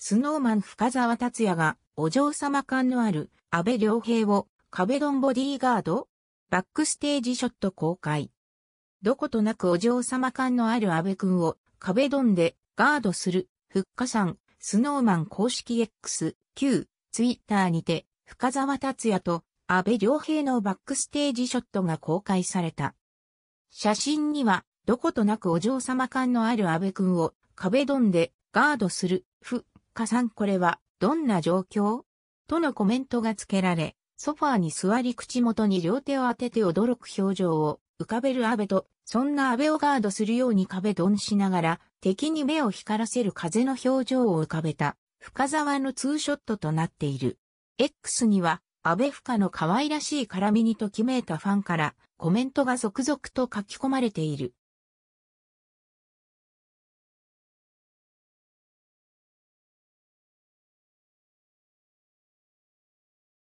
スノーマン深沢達也が、お嬢様感のある、安倍良平を、壁ドンボディーガードバックステージショット公開。どことなくお嬢様感のある安倍くんを、壁ドンで、ガードする、ふっかさん、スノーマン公式 X、Q、ツイッターにて、深沢達也と、安倍良平のバックステージショットが公開された。写真には、どことなくお嬢様感のある安倍くんを、壁ドンで、ガードする、ふ家さんこれはどんな状況とのコメントが付けられ、ソファーに座り口元に両手を当てて驚く表情を浮かべる安倍と、そんな安倍をガードするように壁ドンしながら、敵に目を光らせる風の表情を浮かべた、深沢のツーショットとなっている。X には、安倍深の可愛らしい絡みにときめいたファンから、コメントが続々と書き込まれている。